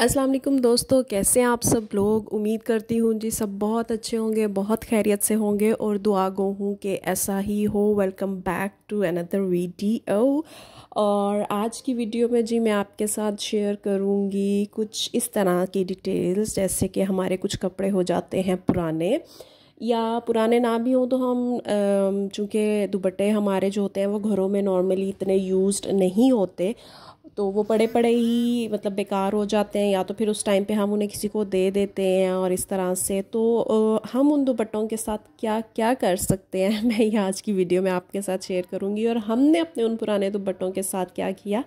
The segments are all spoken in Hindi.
अस्सलाम वालेकुम दोस्तों कैसे हैं आप सब लोग उम्मीद करती हूँ जी सब बहुत अच्छे होंगे बहुत खैरियत से होंगे और दुआ गो हूँ कि ऐसा ही हो welcome back to another video और आज की वीडियो में जी मैं आपके साथ शेयर करूँगी कुछ इस तरह की डिटेल्स जैसे कि हमारे कुछ कपड़े हो जाते हैं पुराने या पुराने ना भी हों तो हम चूँकि दुपट्टे हमारे जो होते हैं वो घरों में नॉर्मली इतने यूज्ड नहीं होते तो वो पड़े पड़े ही मतलब बेकार हो जाते हैं या तो फिर उस टाइम पे हम उन्हें किसी को दे देते हैं और इस तरह से तो हम उन दुपट्टों के साथ क्या क्या कर सकते हैं मैं ये आज की वीडियो में आपके साथ शेयर करूँगी और हमने अपने उन पुराने दुपट्टों के साथ क्या किया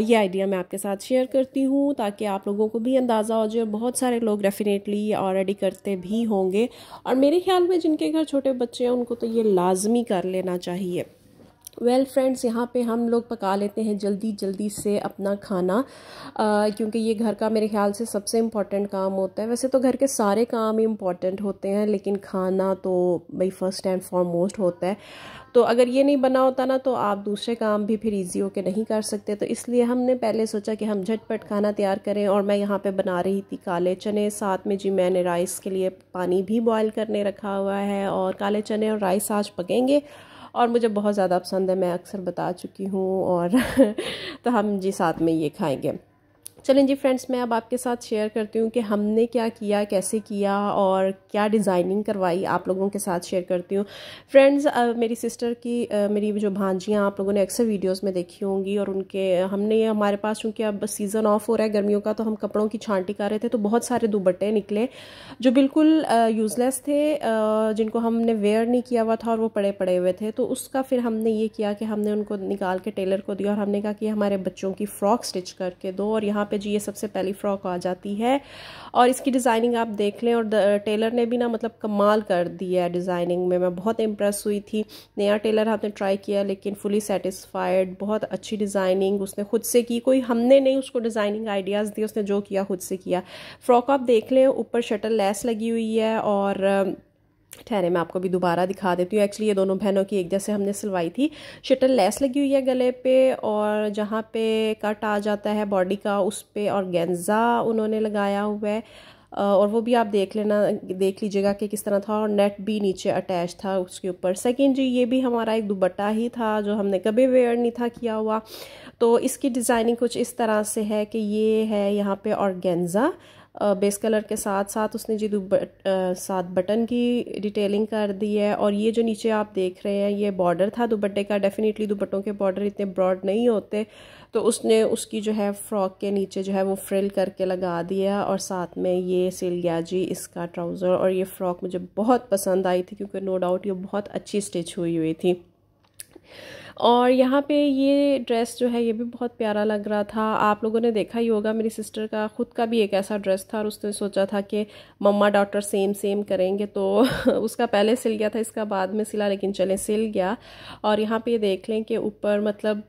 ये आइडिया मैं आपके साथ शेयर करती हूँ ताकि आप लोगों को भी अंदाज़ा हो जाए बहुत सारे लोग डेफिनेटली ऑलरेडी करते भी होंगे और मेरे ख्याल में जिनके घर छोटे बच्चे हैं उनको तो ये लाजमी कर लेना चाहिए वेल well फ्रेंड्स यहाँ पे हम लोग पका लेते हैं जल्दी जल्दी से अपना खाना क्योंकि ये घर का मेरे ख्याल से सबसे इम्पॉर्टेंट काम होता है वैसे तो घर के सारे काम ही इम्पॉर्टेंट होते हैं लेकिन खाना तो भाई फर्स्ट एंड फॉरमोस्ट होता है तो अगर ये नहीं बना होता ना तो आप दूसरे काम भी फिर ईजी होकर नहीं कर सकते तो इसलिए हमने पहले सोचा कि हम झटपट खाना तैयार करें और मैं यहाँ पर बना रही थी काले चने साथ में जी मैंने राइस के लिए पानी भी बॉयल करने रखा हुआ है और काले चने और राइस आज पकेंगे और मुझे बहुत ज़्यादा पसंद है मैं अक्सर बता चुकी हूँ और तो हम जी साथ में ये खाएंगे चलें जी फ्रेंड्स मैं अब आपके साथ शेयर करती हूँ कि हमने क्या किया कैसे किया और क्या डिज़ाइनिंग करवाई आप लोगों के साथ शेयर करती हूँ फ्रेंड्स मेरी सिस्टर की आ, मेरी जो भांजियाँ आप लोगों ने अक्सर वीडियोस में देखी होंगी और उनके हमने हमारे पास चूँकि अब सीज़न ऑफ हो रहा है गर्मियों का तो हम कपड़ों की छांटी कर रहे थे तो बहुत सारे दुबट्टे निकले जो बिल्कुल यूज़लेस थे आ, जिनको हमने वेयर नहीं किया हुआ था और वो पड़े पड़े हुए थे तो उसका फिर हमने ये किया कि हमने उनको निकाल के टेलर को दिया और हमने कहा कि हमारे बच्चों की फ़्रॉक स्टिच करके दो और यहाँ पे जी ये सबसे पहली फ़्रॉक आ जाती है और इसकी डिज़ाइनिंग आप देख लें और टेलर ने भी ना मतलब कमाल कर दिया है डिज़ाइनिंग में मैं बहुत इम्प्रेस हुई थी नया टेलर हमने ट्राई किया लेकिन फुली सेटिस्फाइड बहुत अच्छी डिज़ाइनिंग उसने खुद से की कोई हमने नहीं उसको डिज़ाइनिंग आइडियाज़ दी उसने जो किया खुद से किया फ़्रॉक आप देख लें ऊपर शटल लेस लगी हुई है और ठहरे मैं आपको भी दोबारा दिखा देती हूँ एक्चुअली ये दोनों बहनों की एक जैसे हमने सिलवाई थी शटल लेस लगी हुई है गले पे और जहाँ पे कट आ जाता है बॉडी का उस पर और गेंजा उन्होंने लगाया हुआ है और वो भी आप देख लेना देख लीजिएगा कि किस तरह था और नेट भी नीचे अटैच था उसके ऊपर सेकेंड जी ये भी हमारा एक दुबट्टा ही था जो हमने कभी वेयर नहीं था किया हुआ तो इसकी डिज़ाइनिंग कुछ इस तरह से है कि ये है यहाँ पे और बेस कलर के साथ साथ उसने जी बट, साथ बटन की डिटेलिंग कर दी है और ये जो नीचे आप देख रहे हैं ये बॉर्डर था दुपट्टे का डेफिनेटली दुपट्टों के बॉर्डर इतने ब्रॉड नहीं होते तो उसने उसकी जो है फ्रॉक के नीचे जो है वो फ्रिल करके लगा दिया और साथ में ये सिल गया जी इसका ट्राउज़र और ये फ़्रॉक मुझे बहुत पसंद आई थी क्योंकि नो डाउट ये बहुत अच्छी स्टिच हुई हुई थी और यहाँ पे ये ड्रेस जो है ये भी बहुत प्यारा लग रहा था आप लोगों ने देखा ही होगा मेरी सिस्टर का खुद का भी एक ऐसा ड्रेस था और उसने सोचा था कि मम्मा डॉक्टर सेम सेम करेंगे तो उसका पहले सिल गया था इसका बाद में सिला लेकिन चले सिल गया और यहाँ पे देख लें कि ऊपर मतलब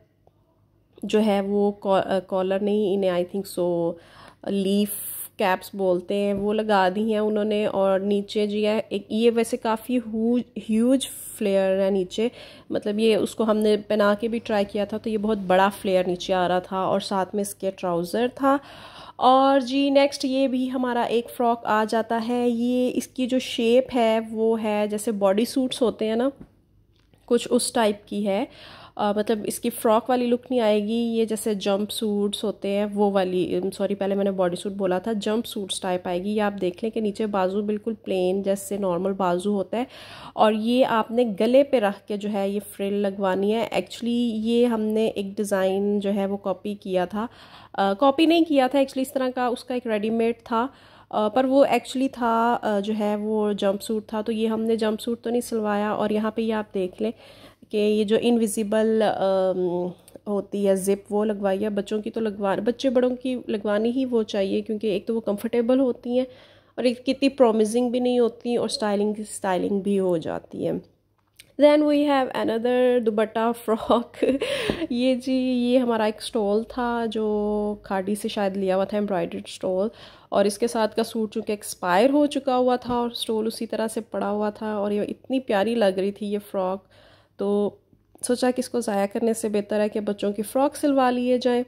जो है वो कॉलर नहीं इन्हें I think so leaf caps बोलते हैं वो लगा दी हैं उन्होंने और नीचे जी है एक ये वैसे काफ़ी ह्यूज फ्लेयर है नीचे मतलब ये उसको हमने पहना के भी ट्राई किया था तो ये बहुत बड़ा फ्लेयर नीचे आ रहा था और साथ में इसके ट्राउज़र था और जी नेक्स्ट ये भी हमारा एक फ़्रॉक आ जाता है ये इसकी जो शेप है वो है जैसे बॉडी सूट्स होते हैं ना कुछ उस टाइप की है आ, मतलब इसकी फ्रॉक वाली लुक नहीं आएगी ये जैसे जंप सूट्स होते हैं वो वाली सॉरी पहले मैंने बॉडी सूट बोला था जंप सूट्स टाइप आएगी ये आप देख लें कि नीचे बाजू बिल्कुल प्लेन जैसे नॉर्मल बाजू होता है और ये आपने गले पे रख के जो है ये फ्रिल लगवानी है एक्चुअली ये हमने एक डिज़ाइन जो है वो कॉपी किया था कॉपी नहीं किया था एक्चुअली इस तरह का उसका एक रेडीमेड था आ, पर वो एक्चुअली था जो है वो जंप सूट था तो ये हमने जंप सूट तो नहीं सिलवाया और यहाँ पे ये आप देख लें कि ये जो इनविजिबल um, होती है ज़िप वो लगवाइए बच्चों की तो लगवा बच्चे बड़ों की लगवानी ही वो चाहिए क्योंकि एक तो वो कंफर्टेबल होती हैं और एक कितनी प्रोमिसिंग भी नहीं होती और स्टाइलिंग की स्टाइलिंग भी हो जाती है दैन वी हैव अनदर दुबट्टा फ्रॉक ये जी ये हमारा एक स्टॉल था जो खाडी से शायद लिया हुआ था एम्ब्रॉयडर्ड स्टॉल और इसके साथ का सूट चूँकि एक्सपायर हो चुका हुआ था और स्टॉल उसी तरह से पड़ा हुआ था और ये इतनी प्यारी लग रही थी ये फ़्रॉक तो सोचा कि इसको ज़ाया करने से बेहतर है कि बच्चों की फ़्रॉक सिलवा लिए जाएँ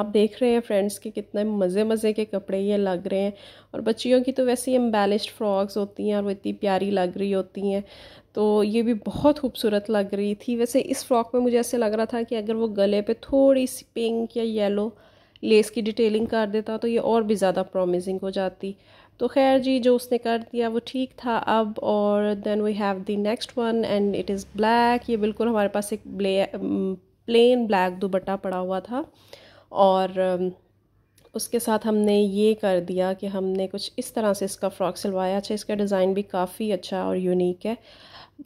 आप देख रहे हैं फ्रेंड्स के कितने मज़े मज़े के कपड़े ये लग रहे हैं और बच्चियों की तो वैसे ही एम्बेलिश्ड फ्रॉक्स होती हैं और वो इतनी प्यारी लग रही होती हैं तो ये भी बहुत खूबसूरत लग रही थी वैसे इस फ्रॉक में मुझे ऐसे लग रहा था कि अगर वो गले पे थोड़ी सी पिंक या येलो लेस की डिटेलिंग कर देता तो ये और भी ज़्यादा प्रॉमिसिंग हो जाती तो खैर जी जो उसने कर दिया वो ठीक था अब और then we have the next one and it is black ये बिल्कुल हमारे पास एक प्लेन ब्लैक दुबट्टा पड़ा हुआ था और um, उसके साथ हमने ये कर दिया कि हमने कुछ इस तरह से इसका फ़्रॉक सिलवाया अच्छा इसका डिज़ाइन भी काफ़ी अच्छा और यूनिक है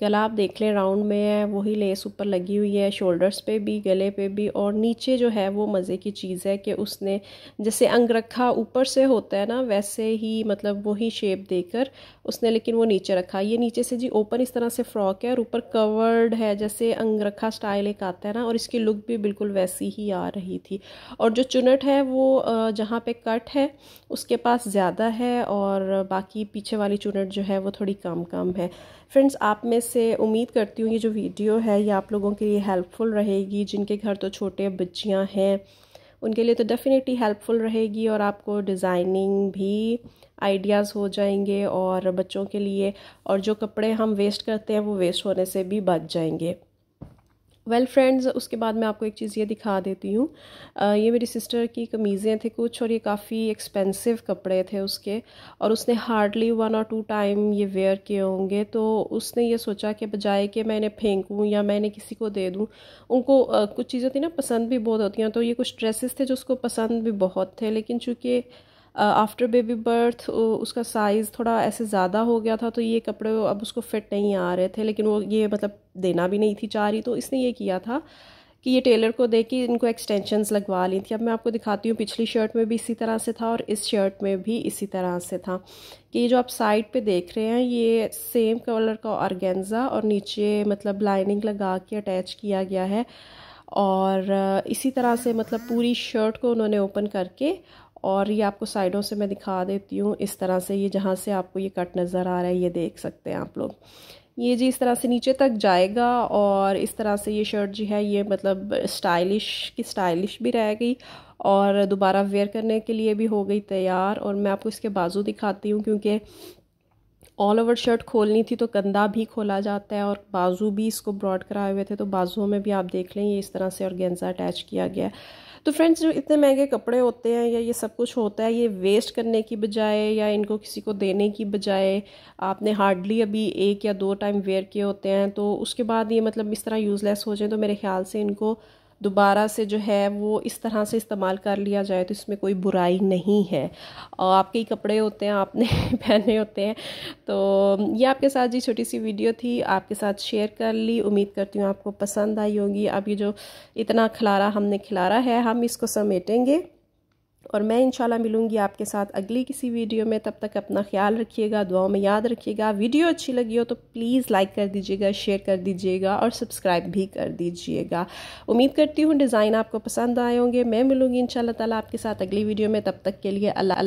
गला आप देख लें राउंड में है वही लेस ऊपर लगी हुई है शोल्डर्स पे भी गले पे भी और नीचे जो है वो मज़े की चीज़ है कि उसने जैसे अंगरखा ऊपर से होता है ना वैसे ही मतलब वही शेप देकर उसने लेकिन वो नीचे रखा ये नीचे से जी ओपन इस तरह से फ्रॉक है और ऊपर कवर्ड है जैसे अंगरखा स्टाइल एक आता है ना और इसकी लुक भी बिल्कुल वैसी ही आ रही थी और जो चुनट है वो जहाँ पर कट है उसके पास ज़्यादा है और बाकी पीछे वाली चुनट जो है वो थोड़ी कम कम है फ्रेंड्स आप में से उम्मीद करती हूँ ये जो वीडियो है ये आप लोगों के लिए हेल्पफुल रहेगी जिनके घर तो छोटे बच्चियाँ हैं उनके लिए तो डेफ़िनेटली हेल्पफुल रहेगी और आपको डिज़ाइनिंग भी आइडियाज़ हो जाएंगे और बच्चों के लिए और जो कपड़े हम वेस्ट करते हैं वो वेस्ट होने से भी बच जाएंगे वेल फ्रेंड्स उसके बाद मैं आपको एक चीज़ ये दिखा देती हूँ ये मेरी सिस्टर की कमीज़ें थे कुछ और ये काफ़ी एक्सपेंसिव कपड़े थे उसके और उसने हार्डली वन और टू टाइम ये वेयर किए होंगे तो उसने ये सोचा कि बजाय कि मैं इन्हें फेंकूँ या मैं इन्हें किसी को दे दूँ उनको आ, कुछ चीज़ें थी ना पसंद भी बहुत होती हैं तो ये कुछ ड्रेसेस थे जो उसको पसंद भी बहुत थे लेकिन चूँकि आफ्टर बेबी बर्थ उसका साइज़ थोड़ा ऐसे ज़्यादा हो गया था तो ये कपड़े अब उसको फिट नहीं आ रहे थे लेकिन वो ये मतलब देना भी नहीं थी चाह रही तो इसने ये किया था कि ये टेलर को दे के इनको एक्सटेंशंस लगवा ली थी अब मैं आपको दिखाती हूँ पिछली शर्ट में भी इसी तरह से था और इस शर्ट में भी इसी तरह से था कि ये जो आप साइड पे देख रहे हैं ये सेम कलर का ऑर्गेंजा और नीचे मतलब लाइनिंग लगा के अटैच किया गया है और इसी तरह से मतलब पूरी शर्ट को उन्होंने ओपन करके और ये आपको साइडों से मैं दिखा देती हूँ इस तरह से ये जहाँ से आपको ये कट नज़र आ रहा है ये देख सकते हैं आप लोग ये जी इस तरह से नीचे तक जाएगा और इस तरह से ये शर्ट जी है ये मतलब स्टाइलिश की स्टाइलिश भी रह गई और दोबारा वेयर करने के लिए भी हो गई तैयार और मैं आपको इसके बाजू दिखाती हूँ क्योंकि ऑल ओवर शर्ट खोलनी थी तो कंधा भी खोला जाता है और बाजू भी इसको ब्रॉड कराए हुए थे तो बाजुओं में भी आप देख लें ये इस तरह से और गेंजा अटैच किया गया है तो फ्रेंड्स जो इतने महंगे कपड़े होते हैं या ये सब कुछ होता है ये वेस्ट करने की बजाय या इनको किसी को देने की बजाय आपने हार्डली अभी एक या दो टाइम वेयर किए होते हैं तो उसके बाद ये मतलब इस तरह यूज़लेस हो जाए तो मेरे ख्याल से इनको दोबारा से जो है वो इस तरह से इस्तेमाल कर लिया जाए तो इसमें कोई बुराई नहीं है और आपके ही कपड़े होते हैं आपने पहने होते हैं तो ये आपके साथ जी छोटी सी वीडियो थी आपके साथ शेयर कर ली उम्मीद करती हूँ आपको पसंद आई होगी अब ये जो इतना खिलारा हमने खिलारा है हम इसको समेटेंगे और मैं इंशाल्लाह मिलूँगी आपके साथ अगली किसी वीडियो में तब तक अपना ख्याल रखिएगा दुआओं में याद रखिएगा वीडियो अच्छी लगी हो तो प्लीज़ लाइक कर दीजिएगा शेयर कर दीजिएगा और सब्सक्राइब भी कर दीजिएगा उम्मीद करती हूँ डिज़ाइन आपको पसंद आए होंगे मैं मिलूँगी इन ताला आपके साथ अगली वीडियो में तब तक के लिए अल्लाह